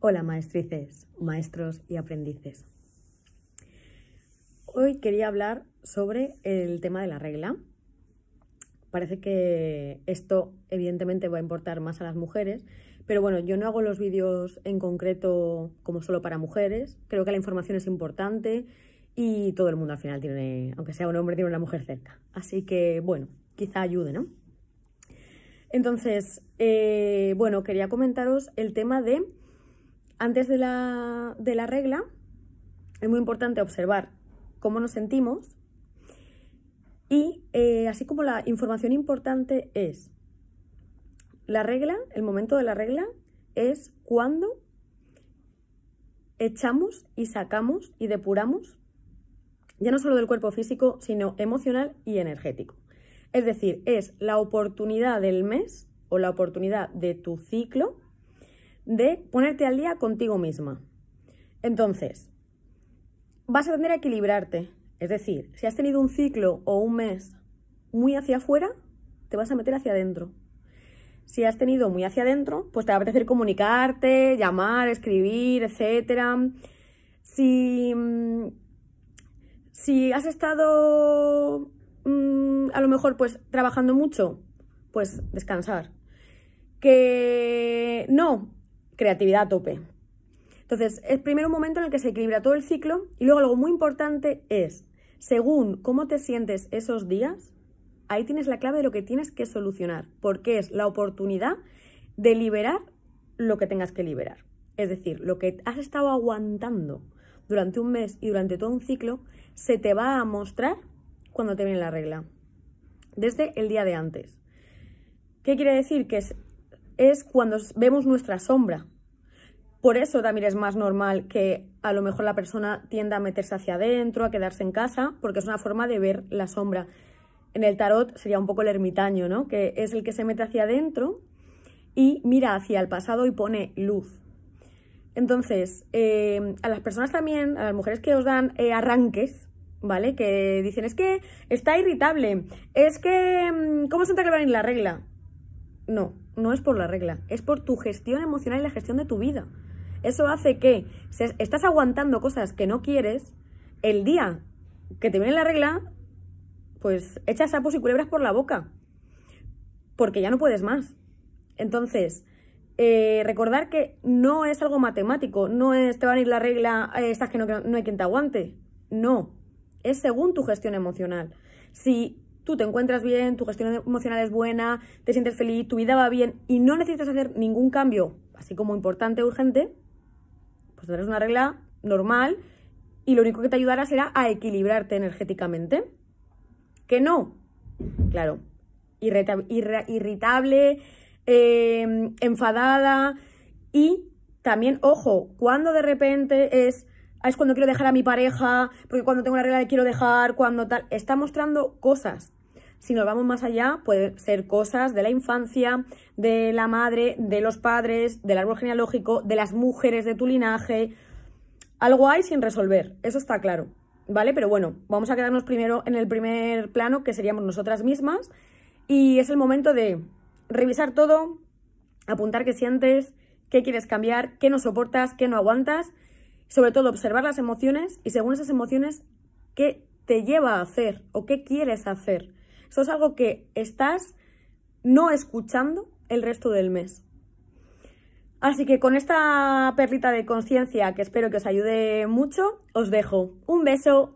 Hola maestrices, maestros y aprendices. Hoy quería hablar sobre el tema de la regla. Parece que esto evidentemente va a importar más a las mujeres, pero bueno, yo no hago los vídeos en concreto como solo para mujeres. Creo que la información es importante y todo el mundo al final tiene, aunque sea un hombre, tiene una mujer cerca. Así que bueno, quizá ayude, ¿no? Entonces, eh, bueno, quería comentaros el tema de antes de la, regla es muy importante observar cómo nos sentimos y eh, así como la información importante es la regla, el momento de la regla es cuando echamos y sacamos y depuramos ya no solo del cuerpo físico, sino emocional y energético. Es decir, es la oportunidad del mes o la oportunidad de tu ciclo de ponerte al día contigo misma. Entonces, vas a tener a equilibrarte. Es decir, si has tenido un ciclo o un mes muy hacia afuera, te vas a meter hacia adentro. Si has tenido muy hacia adentro, pues te va a apetecer comunicarte, llamar, escribir, etc. Si, mm, si has estado mm, a lo mejor pues trabajando mucho, pues descansar. Que no, creatividad a tope. Entonces, es primero un momento en el que se equilibra todo el ciclo y luego algo muy importante es, según cómo te sientes esos días, ahí tienes la clave de lo que tienes que solucionar, porque es la oportunidad de liberar lo que tengas que liberar. Es decir, lo que has estado aguantando durante un mes y durante todo un ciclo se te va a mostrar cuando te viene la regla, desde el día de antes. ¿Qué quiere decir? Que es? es cuando vemos nuestra sombra. Por eso también es más normal que a lo mejor la persona tienda a meterse hacia adentro, a quedarse en casa, porque es una forma de ver la sombra. En el tarot sería un poco el ermitaño, ¿no? Que es el que se mete hacia adentro y mira hacia el pasado y pone luz. Entonces, eh, a las personas también, a las mujeres que os dan eh, arranques, ¿vale? Que dicen, es que está irritable, es que, mm, ¿cómo se entra que la regla? No, no es por la regla, es por tu gestión emocional y la gestión de tu vida. Eso hace que si estás aguantando cosas que no quieres, el día que te viene la regla, pues echas sapos y culebras por la boca, porque ya no puedes más. Entonces, eh, recordar que no es algo matemático, no es te van a ir la regla, estás que no, no hay quien te aguante. No, es según tu gestión emocional. Si tú te encuentras bien, tu gestión emocional es buena, te sientes feliz, tu vida va bien y no necesitas hacer ningún cambio, así como importante, urgente, pues tendrás una regla normal y lo único que te ayudará será a equilibrarte energéticamente. Que no, claro, irritable, em, enfadada y también, ojo, cuando de repente es, ah, es cuando quiero dejar a mi pareja, porque cuando tengo una regla le quiero dejar, cuando tal, está mostrando cosas si nos vamos más allá, pueden ser cosas de la infancia, de la madre, de los padres, del árbol genealógico, de las mujeres de tu linaje. Algo hay sin resolver, eso está claro, ¿vale? Pero bueno, vamos a quedarnos primero en el primer plano, que seríamos nosotras mismas, y es el momento de revisar todo, apuntar qué sientes, qué quieres cambiar, qué no soportas, qué no aguantas, sobre todo observar las emociones y según esas emociones, qué te lleva a hacer o qué quieres hacer. Eso es algo que estás no escuchando el resto del mes. Así que con esta perrita de conciencia que espero que os ayude mucho, os dejo. Un beso,